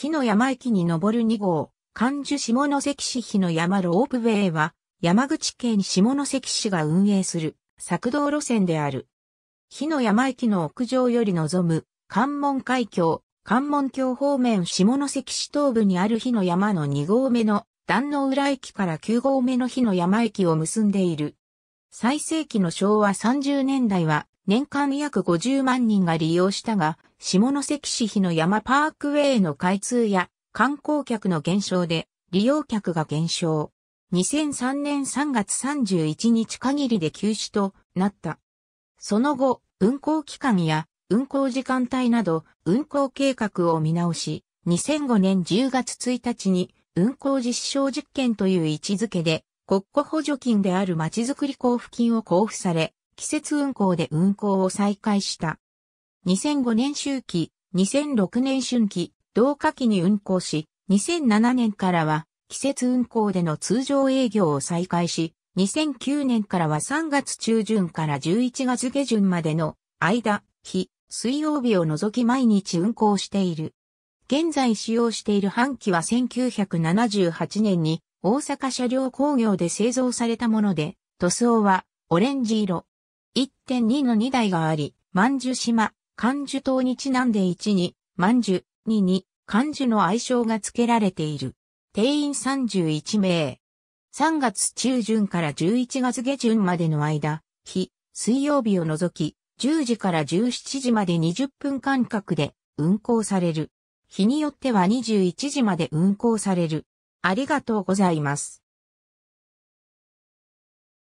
日の山駅に登る2号、関樹下関市日の山ロープウェイは、山口県下関市が運営する、作道路線である。日の山駅の屋上より望む、関門海峡、関門橋方面下関市東部にある日の山の2号目の、壇の浦駅から9号目の日の山駅を結んでいる。最盛期の昭和30年代は、年間約50万人が利用したが、下関市日の山パークウェイの開通や観光客の減少で利用客が減少。2003年3月31日限りで休止となった。その後、運行期間や運行時間帯など運行計画を見直し、2005年10月1日に運行実証実験という位置づけで国庫補助金であるまづくり交付金を交付され、季節運行で運行を再開した。2005年秋季、2006年春季、同夏季に運行し、2007年からは季節運行での通常営業を再開し、2009年からは3月中旬から11月下旬までの間、日、水曜日を除き毎日運行している。現在使用している半期は1978年に大阪車両工業で製造されたもので、塗装はオレンジ色、1.2の2台があり、万寿島、漢寿島にちなんで1に、万寿、2に、漢寿の愛称が付けられている。定員31名。3月中旬から11月下旬までの間、日、水曜日を除き、10時から17時まで20分間隔で運行される。日によっては21時まで運行される。ありがとうございます。